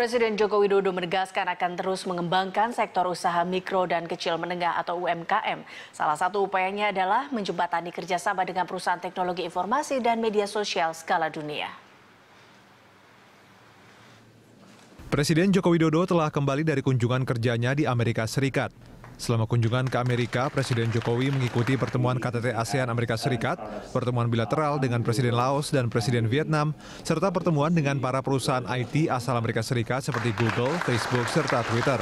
Presiden Joko Widodo menegaskan akan terus mengembangkan sektor usaha mikro dan kecil menengah atau UMKM. Salah satu upayanya adalah menjembatani kerjasama dengan perusahaan teknologi informasi dan media sosial skala dunia. Presiden Joko Widodo telah kembali dari kunjungan kerjanya di Amerika Serikat. Selama kunjungan ke Amerika, Presiden Jokowi mengikuti pertemuan KTT ASEAN Amerika Serikat, pertemuan bilateral dengan Presiden Laos dan Presiden Vietnam, serta pertemuan dengan para perusahaan IT asal Amerika Serikat seperti Google, Facebook, serta Twitter.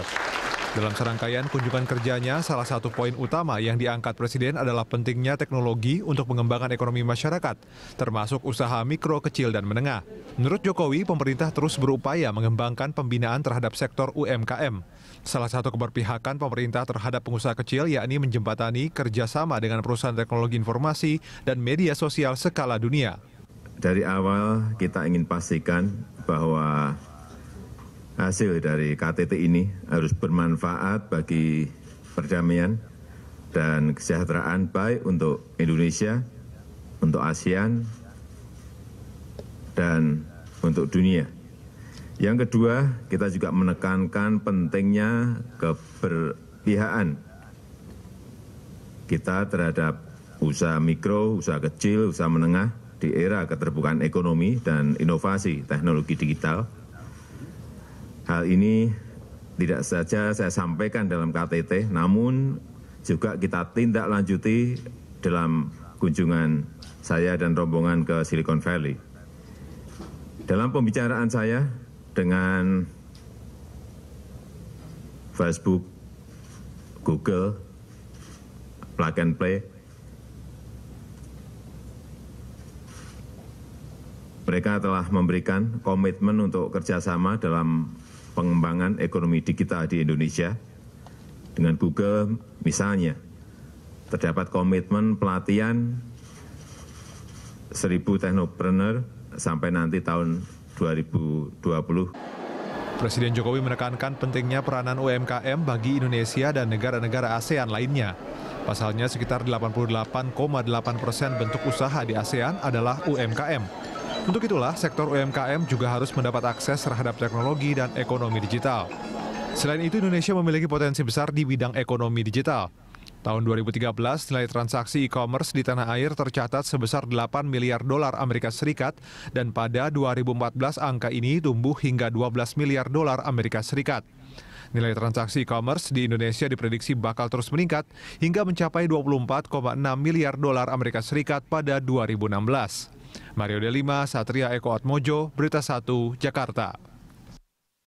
Dalam serangkaian kunjungan kerjanya, salah satu poin utama yang diangkat Presiden adalah pentingnya teknologi untuk pengembangan ekonomi masyarakat, termasuk usaha mikro, kecil, dan menengah. Menurut Jokowi, pemerintah terus berupaya mengembangkan pembinaan terhadap sektor UMKM. Salah satu keberpihakan pemerintah terhadap pengusaha kecil yakni menjembatani kerjasama dengan perusahaan teknologi informasi dan media sosial skala dunia. Dari awal kita ingin pastikan bahwa hasil dari ktt ini harus bermanfaat bagi perdamaian dan kesejahteraan baik untuk Indonesia, untuk ASEAN, dan untuk dunia. Yang kedua, kita juga menekankan pentingnya keberpihakan kita terhadap usaha mikro, usaha kecil, usaha menengah di era keterbukaan ekonomi dan inovasi teknologi digital Hal ini tidak saja saya sampaikan dalam KTT, namun juga kita tindak lanjuti dalam kunjungan saya dan rombongan ke Silicon Valley. Dalam pembicaraan saya dengan Facebook, Google, Plug and Play, mereka telah memberikan komitmen untuk kerjasama dalam pengembangan ekonomi digital di Indonesia. Dengan Google misalnya, terdapat komitmen pelatihan 1.000 teknopreneur sampai nanti tahun 2020. Presiden Jokowi menekankan pentingnya peranan UMKM bagi Indonesia dan negara-negara ASEAN lainnya. Pasalnya sekitar 88,8 persen bentuk usaha di ASEAN adalah UMKM. Untuk itulah, sektor UMKM juga harus mendapat akses terhadap teknologi dan ekonomi digital. Selain itu, Indonesia memiliki potensi besar di bidang ekonomi digital. Tahun 2013, nilai transaksi e-commerce di tanah air tercatat sebesar 8 miliar dolar Amerika Serikat dan pada 2014 angka ini tumbuh hingga 12 miliar dolar Amerika Serikat. Nilai transaksi e-commerce di Indonesia diprediksi bakal terus meningkat hingga mencapai 24,6 miliar dolar Amerika Serikat pada 2016 mario Delima, satria eko atmojo berita satu jakarta